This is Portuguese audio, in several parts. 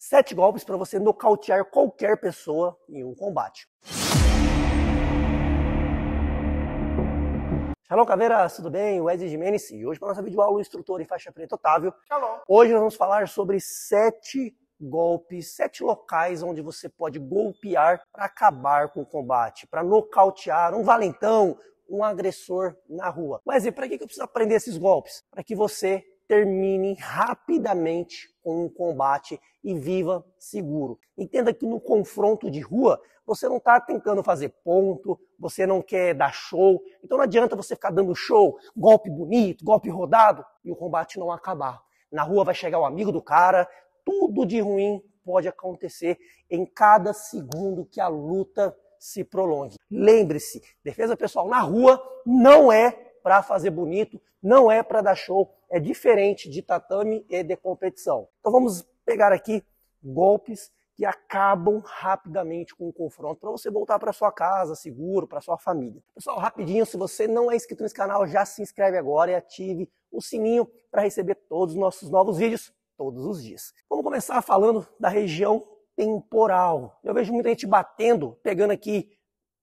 Sete golpes para você nocautear qualquer pessoa em um combate. Shalom Caveiras, tudo bem? Wesley Jimenez e hoje para nossa videoaula, o instrutor em faixa preta Otávio. Shalom. Hoje nós vamos falar sobre sete golpes, sete locais onde você pode golpear para acabar com o combate, para nocautear um valentão, um agressor na rua. Wesley, para que eu preciso aprender esses golpes? Para que você termine rapidamente com um combate e viva seguro. Entenda que no confronto de rua, você não está tentando fazer ponto, você não quer dar show, então não adianta você ficar dando show, golpe bonito, golpe rodado e o combate não acabar. Na rua vai chegar o amigo do cara, tudo de ruim pode acontecer em cada segundo que a luta se prolongue. Lembre-se, defesa pessoal na rua não é para fazer bonito, não é para dar show, é diferente de tatame e de competição. Então vamos pegar aqui golpes que acabam rapidamente com o confronto para você voltar para sua casa seguro, para sua família. Pessoal, rapidinho, se você não é inscrito nesse canal, já se inscreve agora e ative o sininho para receber todos os nossos novos vídeos todos os dias. Vamos começar falando da região temporal. Eu vejo muita gente batendo, pegando aqui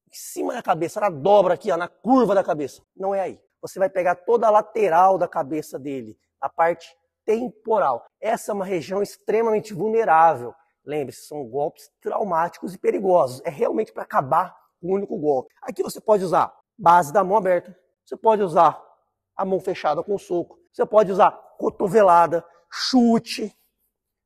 em cima da cabeça, na dobra aqui, ó, na curva da cabeça. Não é aí você vai pegar toda a lateral da cabeça dele, a parte temporal. Essa é uma região extremamente vulnerável. Lembre-se, são golpes traumáticos e perigosos. É realmente para acabar com um único golpe. Aqui você pode usar base da mão aberta, você pode usar a mão fechada com soco, você pode usar cotovelada, chute.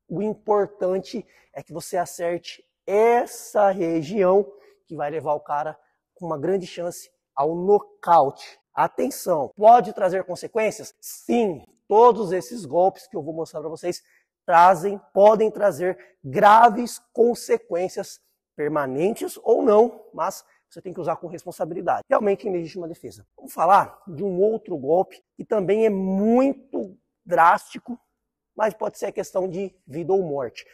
O importante é que você acerte essa região que vai levar o cara com uma grande chance ao nocaute. Atenção, pode trazer consequências? Sim, todos esses golpes que eu vou mostrar para vocês trazem, podem trazer graves consequências permanentes ou não, mas você tem que usar com responsabilidade, realmente em legítima defesa. Vamos falar de um outro golpe que também é muito drástico, mas pode ser a questão de vida ou morte.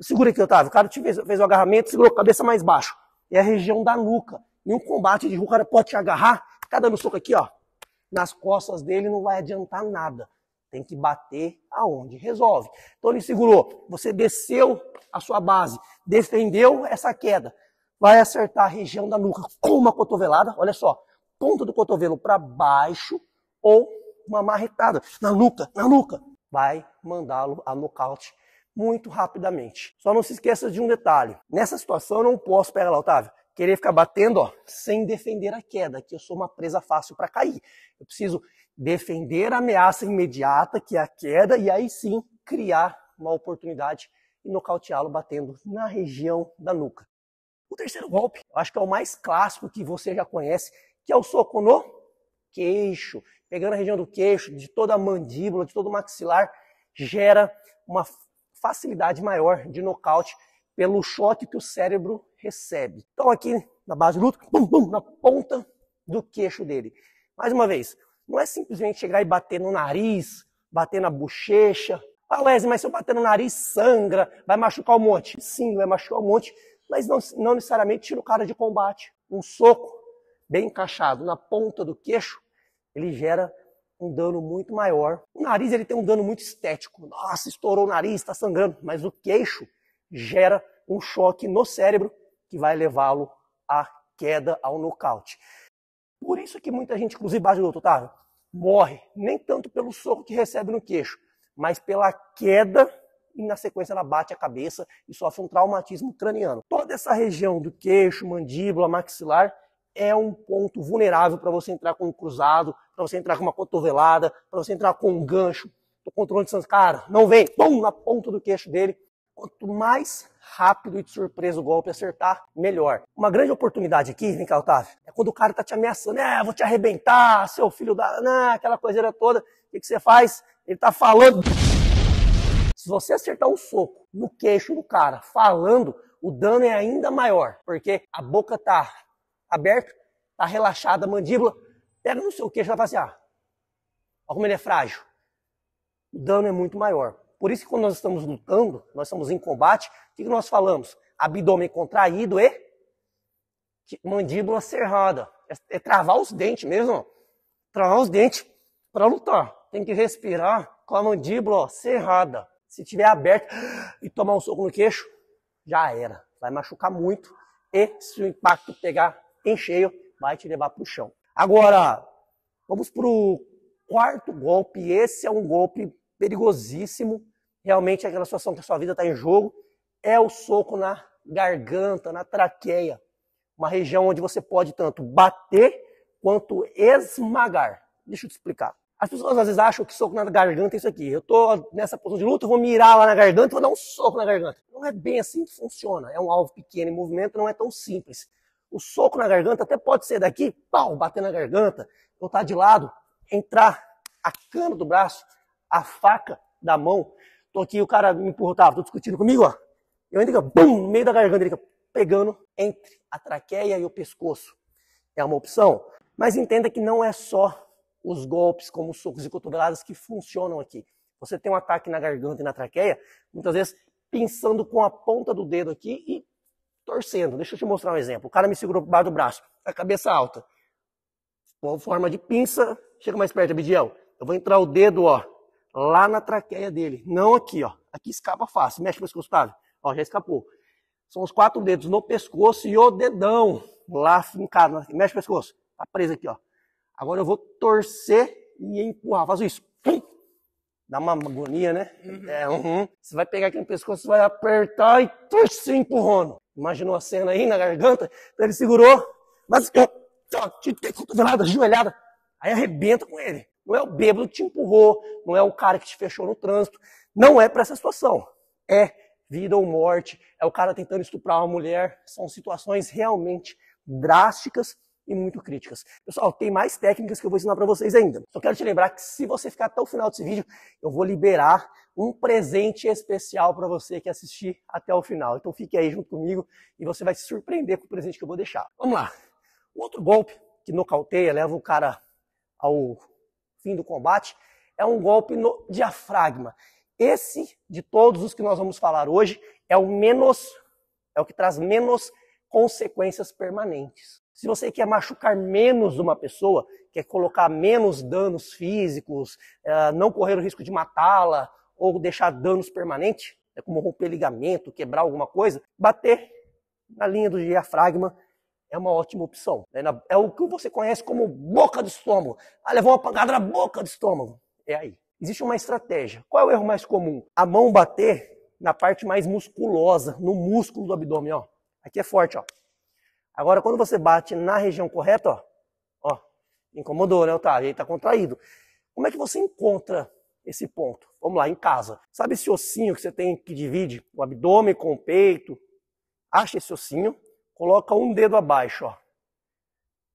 Segura aqui, Otávio. O cara te fez, fez o agarramento, segurou a cabeça mais baixo. É a região da nuca. Em um combate de rua, o cara pode te agarrar ficar dando soco aqui, ó, nas costas dele não vai adiantar nada. Tem que bater aonde resolve. Então ele segurou, você desceu a sua base, defendeu essa queda, vai acertar a região da nuca com uma cotovelada, olha só, ponta do cotovelo para baixo ou uma marretada na nuca, na nuca. Vai mandá-lo a nocaute muito rapidamente. Só não se esqueça de um detalhe. Nessa situação eu não posso, pegar lá, Otávio, querer ficar batendo, ó, sem defender a queda, que eu sou uma presa fácil para cair. Eu preciso defender a ameaça imediata, que é a queda, e aí sim criar uma oportunidade e nocauteá-lo batendo na região da nuca. O terceiro golpe, eu acho que é o mais clássico que você já conhece, que é o soco no queixo. Pegando a região do queixo, de toda a mandíbula, de todo o maxilar, gera uma facilidade maior de nocaute pelo choque que o cérebro recebe. Então aqui na base do glúteo, bum, bum, na ponta do queixo dele. Mais uma vez, não é simplesmente chegar e bater no nariz, bater na bochecha. Ah, Leslie, mas se eu bater no nariz, sangra, vai machucar um monte. Sim, vai machucar um monte, mas não, não necessariamente tira o cara de combate. Um soco bem encaixado na ponta do queixo, ele gera um dano muito maior. O nariz ele tem um dano muito estético. Nossa, estourou o nariz, está sangrando. Mas o queixo, gera um choque no cérebro que vai levá-lo à queda, ao nocaute. Por isso que muita gente, inclusive bate do outro, Otávio, morre, nem tanto pelo soco que recebe no queixo, mas pela queda e na sequência ela bate a cabeça e sofre um traumatismo craniano. Toda essa região do queixo, mandíbula, maxilar é um ponto vulnerável para você entrar com um cruzado, para você entrar com uma cotovelada, para você entrar com um gancho, o controle de sangue. Cara, não vem, pum, na ponta do queixo dele Quanto mais rápido e de surpresa o golpe acertar, melhor. Uma grande oportunidade aqui, vem cá, Otávio, é quando o cara tá te ameaçando, é, vou te arrebentar, seu filho da... Não, né, aquela coiseira toda. O que, que você faz? Ele tá falando... Se você acertar um soco no queixo do cara falando, o dano é ainda maior, porque a boca tá aberta, tá relaxada, a mandíbula pega no seu queixo e vai fazer, assim, ah, olha como ele é frágil. O dano é muito maior. Por isso que quando nós estamos lutando, nós estamos em combate, o que nós falamos? Abdômen contraído e mandíbula cerrada. É, é travar os dentes mesmo. Travar os dentes para lutar. Tem que respirar com a mandíbula cerrada. Se tiver aberta e tomar um soco no queixo, já era. Vai machucar muito. E se o impacto pegar em cheio, vai te levar para o chão. Agora, vamos para o quarto golpe. Esse é um golpe perigosíssimo. Realmente é aquela situação que a sua vida está em jogo é o soco na garganta, na traqueia. Uma região onde você pode tanto bater quanto esmagar. Deixa eu te explicar. As pessoas às vezes acham que soco na garganta é isso aqui. Eu tô nessa posição de luta, vou mirar lá na garganta, e vou dar um soco na garganta. Não é bem assim que funciona. É um alvo pequeno em movimento, não é tão simples. O soco na garganta até pode ser daqui, pau, bater na garganta, voltar de lado, entrar a cana do braço, a faca da mão. Tô aqui, o cara me empurrou, tava, tá, tô discutindo comigo, ó. Eu ainda, bum, no meio da garganta, ele pegando entre a traqueia e o pescoço. É uma opção. Mas entenda que não é só os golpes como socos e cotoveladas que funcionam aqui. Você tem um ataque na garganta e na traqueia, muitas vezes pinçando com a ponta do dedo aqui e torcendo. Deixa eu te mostrar um exemplo. O cara me segurou por baixo do braço, a cabeça alta. Com forma de pinça, chega mais perto, Abidiel. Eu vou entrar o dedo, ó, lá na traqueia dele, não aqui, ó. Aqui escapa fácil. Mexe o pescoço, Otávio. Ó, já escapou. São os quatro dedos no pescoço e o dedão lá fincado. Mexe o pescoço. Tá preso aqui, ó. Agora eu vou torcer e empurrar. Faço isso. Pum. Dá uma agonia, né? Uhum. É, uhum. Você vai pegar aqui no pescoço, vai apertar e torcer empurrando. Imaginou a cena aí na garganta? Então ele segurou, mas cotovelada, joelhada. Aí arrebenta com ele. Não é o bêbado que te empurrou, não é o cara que te fechou no trânsito. Não é para essa situação. É vida ou morte, é o cara tentando estuprar uma mulher. São situações realmente drásticas e muito críticas. Pessoal, tem mais técnicas que eu vou ensinar para vocês ainda. Só quero te lembrar que se você ficar até o final desse vídeo, eu vou liberar um presente especial para você que assistir até o final. Então fique aí junto comigo e você vai se surpreender com o presente que eu vou deixar. Vamos lá. O outro golpe que nocauteia, leva o cara ao fim do combate, é um golpe no diafragma. Esse, de todos os que nós vamos falar hoje, é o menos, é o que traz menos consequências permanentes. Se você quer machucar menos uma pessoa, quer colocar menos danos físicos, eh, não correr o risco de matá-la ou deixar danos permanentes, é como romper ligamento, quebrar alguma coisa, bater na linha do diafragma é uma ótima opção. Né? É o que você conhece como boca do estômago. Ah, levou uma pancada na boca do estômago. É aí. Existe uma estratégia. Qual é o erro mais comum? A mão bater na parte mais musculosa, no músculo do abdômen, ó. Aqui é forte, ó. Agora, quando você bate na região correta, ó, ó, incomodou, né, Otávio? Ele tá contraído. Como é que você encontra esse ponto? Vamos lá, em casa. Sabe esse ossinho que você tem que divide o abdômen com o peito? Acha esse ossinho, coloca um dedo abaixo, ó.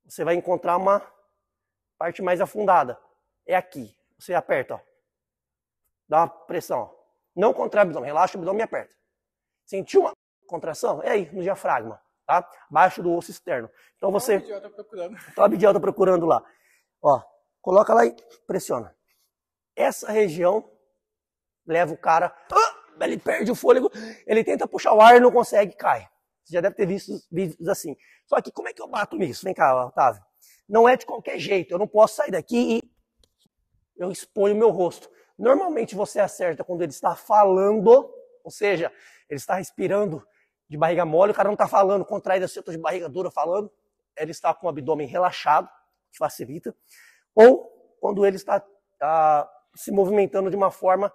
Você vai encontrar uma parte mais afundada. É aqui. Você aperta, ó. Dá uma pressão, ó. Não contrai o abdômen, relaxa o abdômen e aperta. Sentiu uma contração? É aí, no diafragma, tá? Abaixo do osso externo. Então você... Tá procurando. Tá procurando lá. Ó, coloca lá e pressiona. Essa região leva o cara... Ah, ele perde o fôlego, ele tenta puxar o ar e não consegue, cai já deve ter visto vídeos assim. Só que como é que eu bato nisso? Vem cá, Otávio. Não é de qualquer jeito. Eu não posso sair daqui e eu exponho o meu rosto. Normalmente você acerta quando ele está falando, ou seja, ele está respirando de barriga mole, o cara não está falando, contraído assim, eu estou de barriga dura falando. Ele está com o abdômen relaxado, que facilita. Ou quando ele está ah, se movimentando de uma forma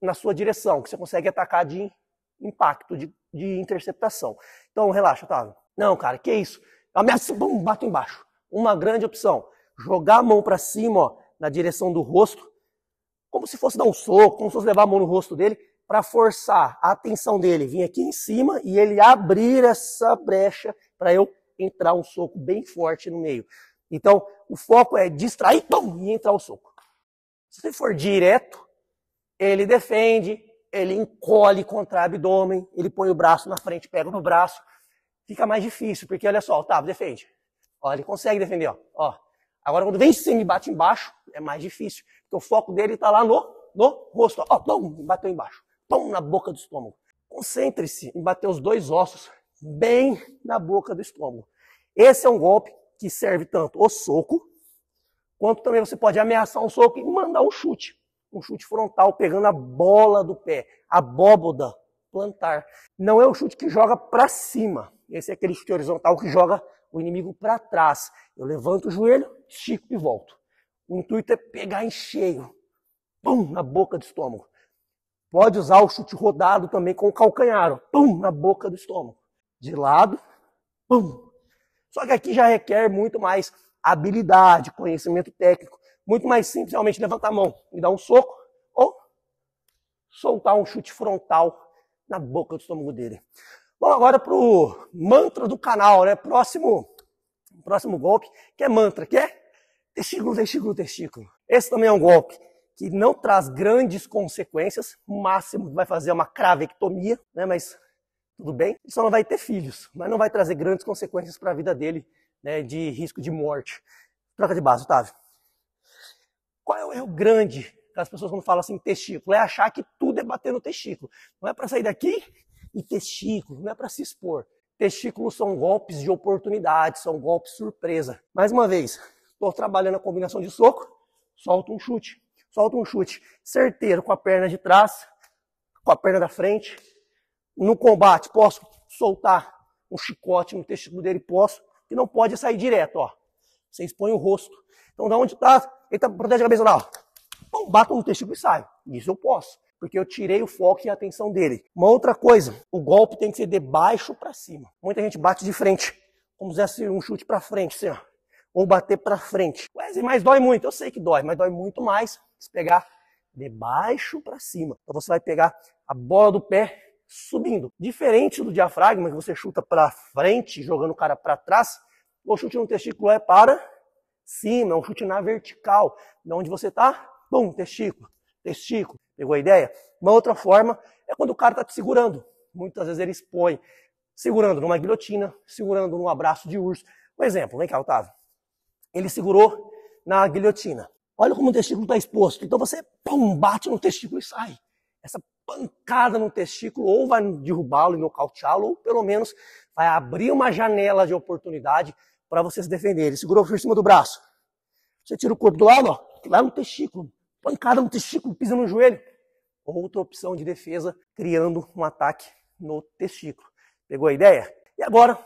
na sua direção, que você consegue atacar de impacto de, de interceptação. Então, relaxa, Otávio. Não, cara, que isso? Ameaça, bum, bato embaixo. Uma grande opção. Jogar a mão para cima, ó, na direção do rosto, como se fosse dar um soco, como se fosse levar a mão no rosto dele, para forçar a atenção dele vir aqui em cima e ele abrir essa brecha para eu entrar um soco bem forte no meio. Então, o foco é distrair pum, e entrar o soco. Se você for direto, ele defende, ele encolhe, contra abdômen, ele põe o braço na frente, pega no braço, fica mais difícil, porque olha só, Otávio, defende. Ó, ele consegue defender, ó. ó. Agora, quando vem cima e bate embaixo, é mais difícil, porque o foco dele está lá no, no rosto. Ó, ó pum, bateu embaixo, pum, na boca do estômago. Concentre-se em bater os dois ossos bem na boca do estômago. Esse é um golpe que serve tanto o soco, quanto também você pode ameaçar um soco e mandar um chute um chute frontal, pegando a bola do pé, abóboda, plantar. Não é o chute que joga para cima. Esse é aquele chute horizontal que joga o inimigo para trás. Eu levanto o joelho, estico e volto. O intuito é pegar em cheio, pum, na boca do estômago. Pode usar o chute rodado também com o calcanhar, pum, na boca do estômago. De lado, pum. Só que aqui já requer muito mais habilidade, conhecimento técnico. Muito mais simples realmente levantar a mão e dar um soco ou soltar um chute frontal na boca do estômago dele. Bom, agora para o mantra do canal, né? Próximo, próximo golpe, que é mantra, que é testículo, testículo, testículo. Esse também é um golpe que não traz grandes consequências. O máximo que vai fazer é uma cravectomia, né? Mas tudo bem. Ele só não vai ter filhos, mas não vai trazer grandes consequências para a vida dele, né? De risco de morte. Troca de base, Otávio. Qual é o grande das pessoas quando falam assim testículo? É achar que tudo é bater no testículo. Não é para sair daqui e testículo, não é para se expor. Testículos são golpes de oportunidade, são golpes surpresa. Mais uma vez, estou trabalhando a combinação de soco, solto um chute, solto um chute certeiro com a perna de trás, com a perna da frente. No combate, posso soltar um chicote no testículo dele, posso, que não pode sair direto, ó. Você expõe o rosto. Então, da onde está então, protege a cabeça lá, ó. Bom, bato no testículo e saio. Isso eu posso, porque eu tirei o foco e a atenção dele. Uma outra coisa, o golpe tem que ser de baixo para cima. Muita gente bate de frente, como se fosse um chute para frente, assim, ó. Ou bater para frente. Wesley, mas dói muito. Eu sei que dói, mas dói muito mais se pegar de baixo para cima. Então você vai pegar a bola do pé subindo. Diferente do diafragma, que você chuta para frente, jogando o cara para trás, o chute no testículo é para cima, é um chute na vertical. De onde você tá, bum, testículo, testículo. Pegou a ideia? Uma outra forma é quando o cara tá te segurando. Muitas vezes ele expõe, segurando numa guilhotina, segurando num abraço de urso. Um exemplo, vem cá, Otávio. Ele segurou na guilhotina. Olha como o testículo está exposto. Então você pum, bate no testículo e sai. Essa pancada no testículo ou vai derrubá-lo e nocauteá-lo, ou pelo menos vai abrir uma janela de oportunidade para você se defender. Ele segurou por cima do braço. Você tira o corpo do lado, ó, lá no é testículo. Pancada no testículo, pisa no joelho. Outra opção de defesa, criando um ataque no testículo. Pegou a ideia? E agora,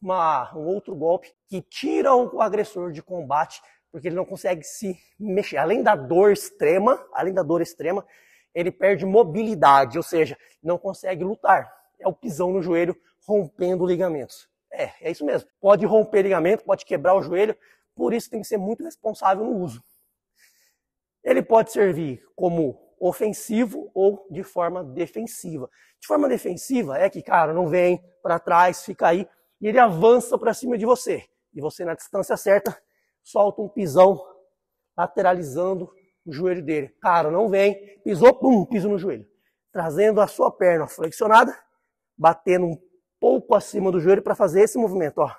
uma, um outro golpe que tira o agressor de combate, porque ele não consegue se mexer. Além da dor extrema, além da dor extrema, ele perde mobilidade, ou seja, não consegue lutar. É o pisão no joelho rompendo ligamentos. É, é isso mesmo. Pode romper ligamento, pode quebrar o joelho, por isso tem que ser muito responsável no uso. Ele pode servir como ofensivo ou de forma defensiva. De forma defensiva é que, cara, não vem para trás, fica aí e ele avança para cima de você. E você, na distância certa, solta um pisão lateralizando o joelho dele. Cara, não vem, pisou, pum, piso no joelho. Trazendo a sua perna flexionada, batendo um pouco acima do joelho para fazer esse movimento, ó,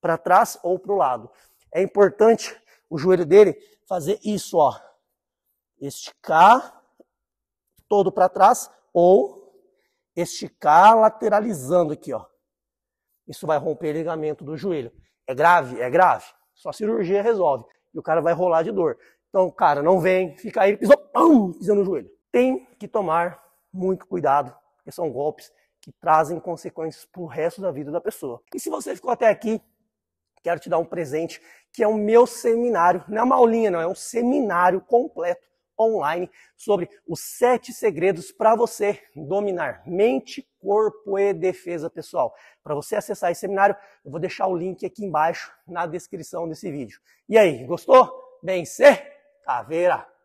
para trás ou para o lado. É importante o joelho dele fazer isso, ó, esticar todo para trás ou esticar lateralizando aqui, ó. Isso vai romper o ligamento do joelho. É grave, é grave. Só cirurgia resolve. E o cara vai rolar de dor. Então, cara, não vem, fica aí, pisou, pum, pisando no joelho. Tem que tomar muito cuidado, porque são golpes que trazem consequências para o resto da vida da pessoa. E se você ficou até aqui, quero te dar um presente, que é o meu seminário. Não é uma aulinha, não, é um seminário completo online sobre os sete segredos para você dominar mente, corpo e defesa pessoal. Para você acessar esse seminário, eu vou deixar o link aqui embaixo na descrição desse vídeo. E aí, gostou? Bem, ser caveira!